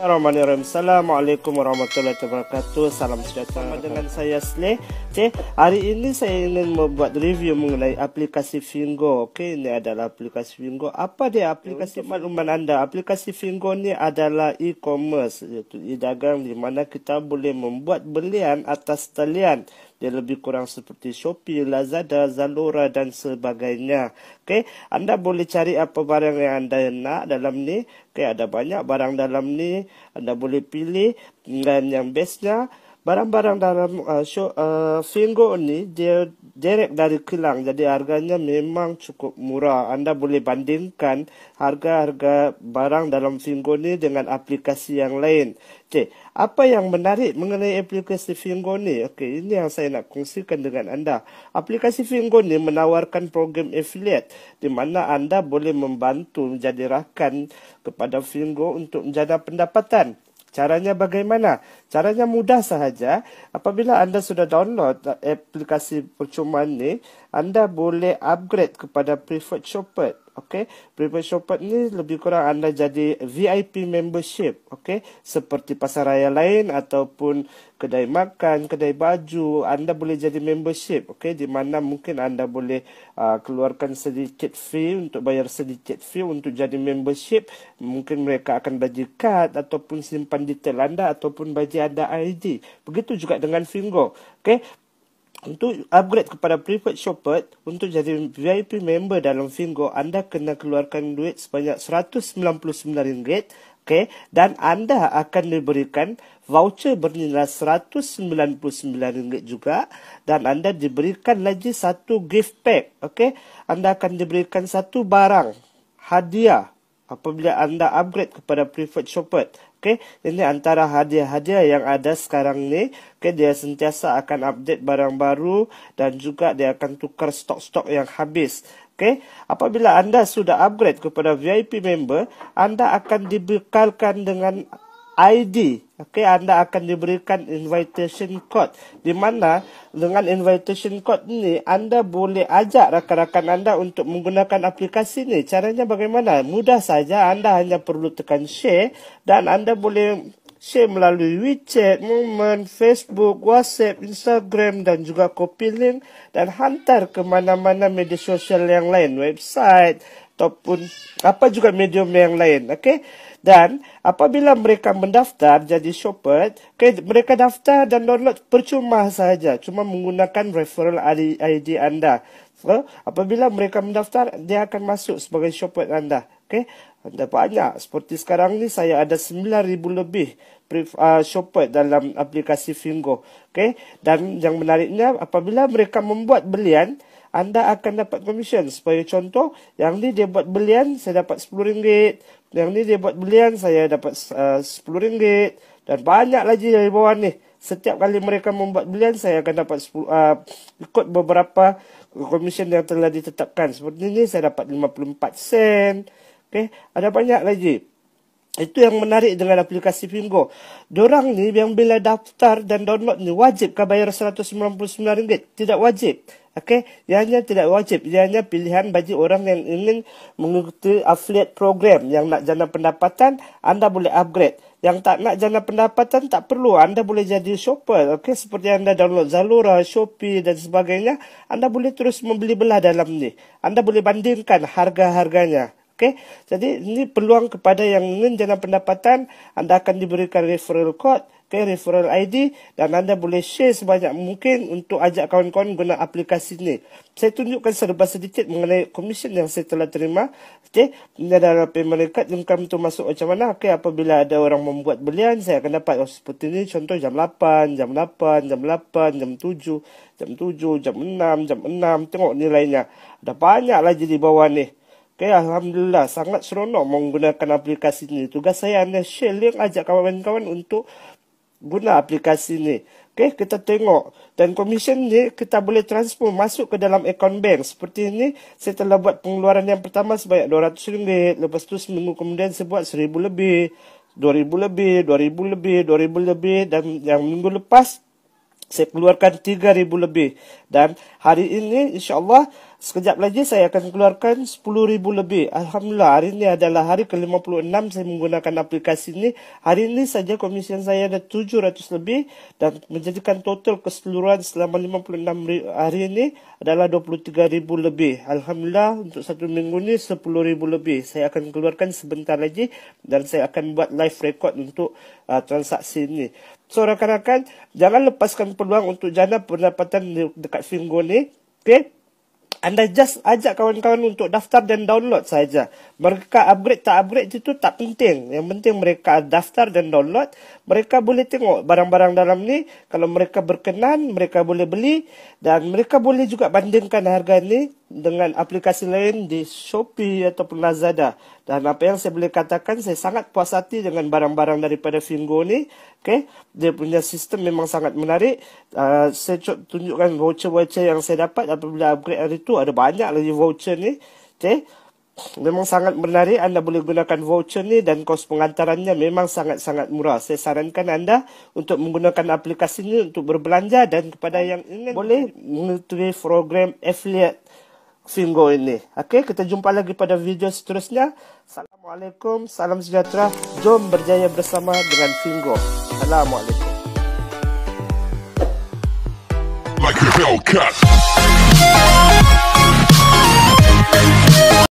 Bismillahirrahmanirrahim. Assalamualaikum warahmatullahi wabarakatuh. Salam sejahtera. Sama dengan saya Sleh. Okay. Hari ini saya ingin membuat review mengenai aplikasi Fingo. Okey, Ini adalah aplikasi Fingo. Apa dia aplikasi ya, maklumat anda? Aplikasi Fingo ni adalah e-commerce. Iaitu e-dagang di mana kita boleh membuat belian atas talian dia lebih kurang seperti Shopee, Lazada, Zalora dan sebagainya. Okey, anda boleh cari apa barang yang anda nak dalam ni. Okey, ada banyak barang dalam ni. Anda boleh pilih dan mm, yang bestnya barang-barang dalam uh, show, uh, Fingo ni dia Derek dari Kilang. Jadi harganya memang cukup murah. Anda boleh bandingkan harga-harga barang dalam Fingo ni dengan aplikasi yang lain. Okey, apa yang menarik mengenai aplikasi Fingo ni? Okey, ini yang saya nak kongsikan dengan anda. Aplikasi Fingo ni menawarkan program affiliate di mana anda boleh membantu menjadi rakan kepada Fingo untuk menjana pendapatan. Caranya bagaimana? Caranya mudah sahaja. Apabila anda sudah download aplikasi percuma ni, anda boleh upgrade kepada Preferred Shopper. Okey, Prepaid shopee ni lebih kurang anda jadi VIP membership. Okey, seperti pasar raya lain ataupun kedai makan, kedai baju, anda boleh jadi membership. Okey, di mana mungkin anda boleh uh, keluarkan sedikit fee untuk bayar sedikit fee untuk jadi membership. Mungkin mereka akan bagi kad ataupun simpan detail anda ataupun bagi anda ID. Begitu juga dengan Fingo. Okey. Untuk upgrade kepada Preferred Shopper untuk jadi VIP member dalam Fingo, anda kena keluarkan duit sebanyak RM199. Okay? Dan anda akan diberikan voucher bernilai RM199 juga. Dan anda diberikan lagi satu gift pack. Okay? Anda akan diberikan satu barang hadiah apabila anda upgrade kepada preferred shopper. Okey, ini antara hadiah-hadiah yang ada sekarang ni. Okey, dia sentiasa akan update barang baru dan juga dia akan tukar stok-stok yang habis. Okey, apabila anda sudah upgrade kepada VIP member, anda akan dibekalkan dengan ID Okey, anda akan diberikan invitation code. Di mana dengan invitation code ini, anda boleh ajak rakan-rakan anda untuk menggunakan aplikasi ini. Caranya bagaimana? Mudah saja, anda hanya perlu tekan share dan anda boleh share melalui WeChat, Moment, Facebook, WhatsApp, Instagram dan juga copy link dan hantar ke mana-mana media sosial yang lain, website, ataupun apa juga medium yang lain, okey? Dan apabila mereka mendaftar jadi shopper, okay, mereka daftar dan download percuma saja, cuma menggunakan referral ID anda. So, apabila mereka mendaftar, dia akan masuk sebagai shopper anda. Okay? Anda banyak. Seperti sekarang ni saya ada 9,000 lebih ah, shopper dalam aplikasi Fingo. Okay? Dan yang menariknya, apabila mereka membuat belian, anda akan dapat komisen. Sebagai contoh, yang ni dia buat belian, saya dapat RM10. Yang ni dia buat belian, saya dapat uh, RM10. Dan banyak lagi dari bawah ni. Setiap kali mereka membuat belian, saya akan dapat 10, uh, ikut beberapa komisen yang telah ditetapkan. Seperti ini, saya dapat 54 sen. Okay. Ada banyak lagi. Itu yang menarik dengan aplikasi Pingo. Diorang ni yang bila daftar dan download ni wajib ke bayar RM199? Tidak wajib. Okey, ianya tidak wajib. Ianya pilihan bagi orang yang ingin mengikuti affiliate program yang nak jana pendapatan, anda boleh upgrade. Yang tak nak jana pendapatan tak perlu. Anda boleh jadi shopper. Okey, seperti anda download Zalora, Shopee dan sebagainya, anda boleh terus membeli belah dalam ni. Anda boleh bandingkan harga-harganya. Okey. Jadi ini peluang kepada yang ingin jana pendapatan anda akan diberikan referral code okay, referral ID dan anda boleh share sebanyak mungkin untuk ajak kawan-kawan guna aplikasi ini. Saya tunjukkan serba sedikit mengenai komisen yang saya telah terima. okay? ini adalah payment card yang kami tu masuk macam mana. Okay, apabila ada orang membuat belian, saya akan dapat oh, seperti ini. Contoh jam 8, jam 8, jam 8, jam 7, jam 7, jam 6, jam 6. Tengok nilainya. Ada banyak lagi di bawah ni. Okay, Alhamdulillah sangat seronok menggunakan aplikasi ni. Tugas saya hanya share link ajak kawan-kawan untuk guna aplikasi ni. Okay, kita tengok. Dan komisen ni kita boleh transfer masuk ke dalam akaun bank. Seperti ini, saya telah buat pengeluaran yang pertama sebanyak RM200. Lepas tu seminggu kemudian saya buat RM1,000 lebih. RM2,000 lebih, RM2,000 lebih, RM2,000 lebih. Dan yang minggu lepas, saya keluarkan 3000 lebih dan hari ini insyaallah sekejap lagi saya akan keluarkan 10000 lebih alhamdulillah hari ini adalah hari ke-56 saya menggunakan aplikasi ini hari ini saja komisen saya ada 700 lebih dan menjadikan total keseluruhan selama 56 hari ini adalah 23000 lebih alhamdulillah untuk satu minggu ini 10000 lebih saya akan keluarkan sebentar lagi dan saya akan buat live record untuk uh, transaksi ini So rakan-rakan jangan lepaskan peluang untuk jana pendapatan dekat Fingo ni. Okay. Anda just ajak kawan-kawan untuk daftar dan download saja. Mereka upgrade tak upgrade itu tak penting. Yang penting mereka daftar dan download. Mereka boleh tengok barang-barang dalam ni. Kalau mereka berkenan, mereka boleh beli. Dan mereka boleh juga bandingkan harga ni dengan aplikasi lain di Shopee ataupun Lazada. Dan apa yang saya boleh katakan, saya sangat puas hati dengan barang-barang daripada Fingo ni. Okay? Dia punya sistem memang sangat menarik. Uh, saya tunjukkan voucher-voucher yang saya dapat apabila upgrade hari tu. Ada banyak lagi voucher ni. Okay? Memang sangat menarik anda boleh gunakan voucher ni dan kos pengantarannya memang sangat-sangat murah. Saya sarankan anda untuk menggunakan aplikasi ni untuk berbelanja dan kepada yang ingin boleh mengetahui program affiliate Fingo ini. Okey, kita jumpa lagi pada video seterusnya. Assalamualaikum, salam sejahtera. Jom berjaya bersama dengan Fingo. Assalamualaikum. Like